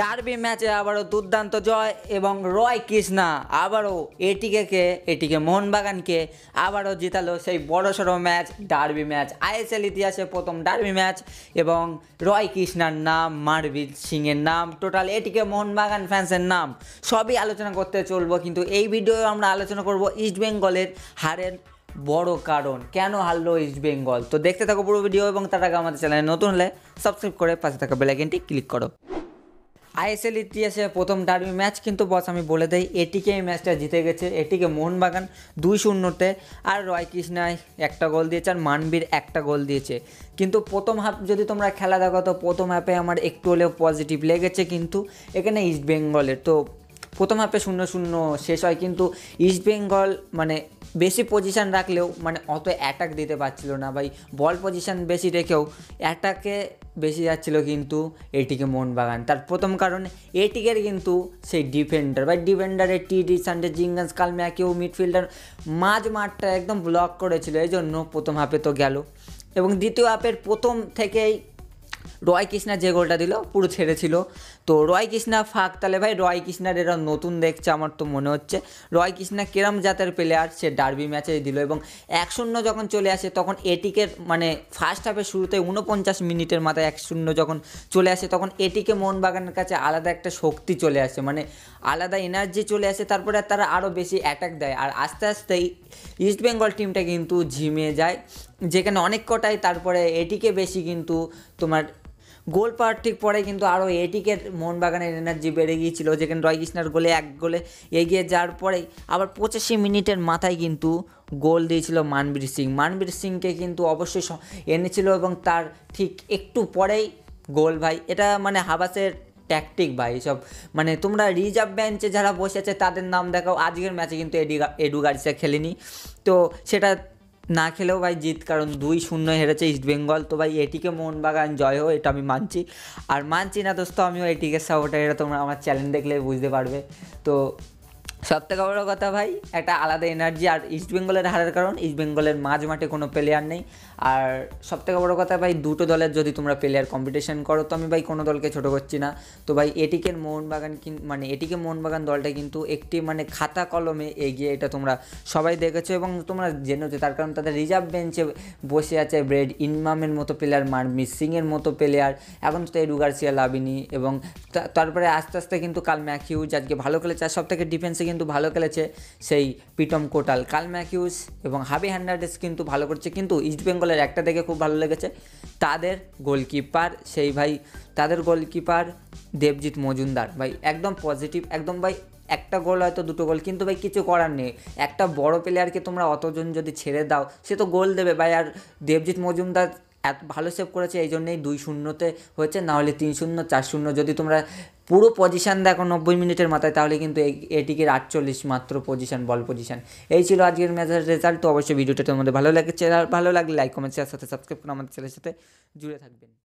derby ম্যাচে আবারও দুর্দান্ত জয় এবং রয় কৃষ্ণা আবারও এটিকে কে এটিকে মোহনবাগানকে আবারও জিতালো সেই সড়ো ম্যাচ ডার্বি ম্যাচ আইএসএল ইতিহাসে প্রথম ডার্বি ম্যাচ এবং রয় কৃষ্ণার নাম মারবিল সিংয়ের নাম টোটাল এটিকে মোহনবাগান ফ্যান্সের নাম সবই আলোচনা করতে চলবো কিন্তু এই ভিডিও আমরা আলোচনা করব ইস্টবেঙ্গলের হারের বড় কারণ কেন হারলো ইস্ট বেঙ্গল তো দেখতে থাকো পুরো ভিডিও এবং তার আগে আমাদের চ্যানেলে নতুন হলে সাবস্ক্রাইব করে পাশে থাকা বেলাইকেনটি ক্লিক করো আইএসএল ইতিহাসে প্রথম ডার্বি ম্যাচ কিন্তু বস আমি বলে দেই এটিকে এই ম্যাচটা জিতে গেছে এটিকে মোহনবাগান দুই শূন্যতে আর রয় কৃষ্ণায় একটা গোল দিয়েছে আর মানবীর একটা গোল দিয়েছে কিন্তু প্রথম হাফ যদি তোমরা খেলা দেখো তো প্রথম হাফে আমার একটু হলেও পজিটিভ লেগেছে কিন্তু এখানে ইস্ট বেঙ্গলের তো প্রথম হাফে শূন্য শূন্য শেষ হয় কিন্তু ইস্ট বেঙ্গল মানে বেশি পজিশান রাখলেও মানে অত অ্যাটাক দিতে পারছিল না ভাই বল পজিশান বেশি রেখেও অ্যাটাকে বেশি যাচ্ছিল কিন্তু এটিকে মোহনবাগান তার প্রথম কারণ এটিকের কিন্তু সেই ডিফেন্ডার বা ডিফেন্ডারের টিডি সানডে জিঙ্গাস কালম্যাকিও মিডফিল্ডার মাঝ মাঠটা একদম ব্লক করেছিল এই জন্য প্রথম হাফে তো গেল এবং দ্বিতীয় হাফের প্রথম থেকেই রয় কৃষ্ণা যে গোলটা দিল পুরো ছেড়েছিল তো রয় কৃষ্ণা ফাঁক তাহলে ভাই রয় কৃষ্ণার এরা নতুন দেখছে আমার তো মনে হচ্ছে রয় কৃষ্ণা কেরম জাতের প্লেয়ার সে ডার্বি ম্যাচে দিল এবং এক শূন্য যখন চলে আসে তখন এটিকে মানে ফার্স্ট হাফের শুরুতে উনপঞ্চাশ মিনিটের মাথায় এক শূন্য যখন চলে আসে তখন এটিকে মোহনবাগানের কাছে আলাদা একটা শক্তি চলে আসে মানে আলাদা এনার্জি চলে আসে তারপরে তারা আরও বেশি অ্যাটাক দেয় আর আস্তে আস্তে ইস্টবেঙ্গল টিমটা কিন্তু ঝিমে যায় যেখানে অনেক কটাই তারপরে এটিকে বেশি কিন্তু তোমার গোল পাওয়ার ঠিক পরে কিন্তু আরও এটিকে মোহনবাগানের এনার্জি বেড়ে গিয়েছিল যেখানে রয় কৃষ্ণার গোলে এক গোলে এগিয়ে যাওয়ার পরেই আবার পঁচাশি মিনিটের মাথায় কিন্তু গোল দিয়েছিল মানবীর সিং মানবীর সিংকে কিন্তু অবশ্যই এনেছিল এবং তার ঠিক একটু পরেই গোল ভাই এটা মানে হাবাসের ট্যাকটিক ভাই সব মানে তোমরা রিজার্ভ বেঞ্চে যারা বসে আছে তাদের নাম দেখাও আজকের ম্যাচে কিন্তু এডি এডু খেলেনি তো সেটা না খেলেও ভাই জিত কারণ দুই শূন্য হেরেছে ইস্টবেঙ্গল তো ভাই এটিকে মোহনবাগান জয় হোক এটা আমি মানছি আর মানছি না দোস্ত আমিও এটিকে সাপোর্টার এটা তোমরা আমার চ্যানেল দেখলে বুঝতে পারবে তো সব থেকে বড় কথা ভাই একটা আলাদা এনার্জি আর ইস্ট বেঙ্গলের হারের কারণ ইস্ট বেঙ্গলের মাঝ মাঠে কোনো প্লেয়ার নেই আর সব থেকে বড় কথা ভাই দুটো দলের যদি তোমরা প্লেয়ার কম্পিটিশন করো তো আমি ভাই কোনো দলকে ছোটো করছি না তো ভাই এটিকের মোহনবাগান মানে এটিকে মোহনবাগান দলটা কিন্তু একটি মানে খাতা কলমে এগিয়ে এটা তোমরা সবাই দেখেছো এবং তোমরা জেনেছো তার কারণ তাদের রিজার্ভ বেঞ্চে বসে আছে ব্রেড ইনমামের মতো প্লেয়ার মারমিত সিংয়ের মতো প্লেয়ার এখন তো এডুগার্সিয়া গার্সিয়া লাভিনি এবং তারপরে আস্তে আস্তে কিন্তু কাল ম্যাকিউজ আজকে ভালো খেলেছে আর সব থেকে ডিফেন্সে কিন্তু ভালো খেলেছে সেই পিটম কোটাল কাল ম্যাকিউস এবং হাবি হ্যান্ডার্ডেস কিন্তু ভালো করছে কিন্তু ইস্টবেঙ্গলের একটা দেখে খুব ভালো লেগেছে তাদের গোলকিপার সেই ভাই তাদের গোলকিপার দেবজিৎ মজুমদার ভাই একদম পজিটিভ একদম ভাই একটা গোল হয়তো দুটো গোল কিন্তু ভাই কিছু করার নেই একটা বড় প্লেয়ারকে তোমরা অতজন যদি ছেড়ে দাও সে তো গোল দেবে ভাই আর দেবজিৎ মজুমদার এত ভালো সেভ করেছে এই জন্যেই দুই শূন্যতে হয়েছে নাহলে তিন শূন্য চার শূন্য যদি তোমরা পুরো পজিশান দেখো নব্বই মিনিটের মাথায় তাহলে কিন্তু এটিকে আটচল্লিশ মাত্র পজিশান বল পজিশান এই ছিল আজকের ম্যাচের রেজাল্ট তো অবশ্যই ভিডিওটা তোমাদের ভালো লাগছে আর ভালো লাগলে লাইক কমেন্ট শেয়ার সাথে সাবস্ক্রাইব করে আমাদের চ্যানেলের সাথে জুড়ে থাকবেন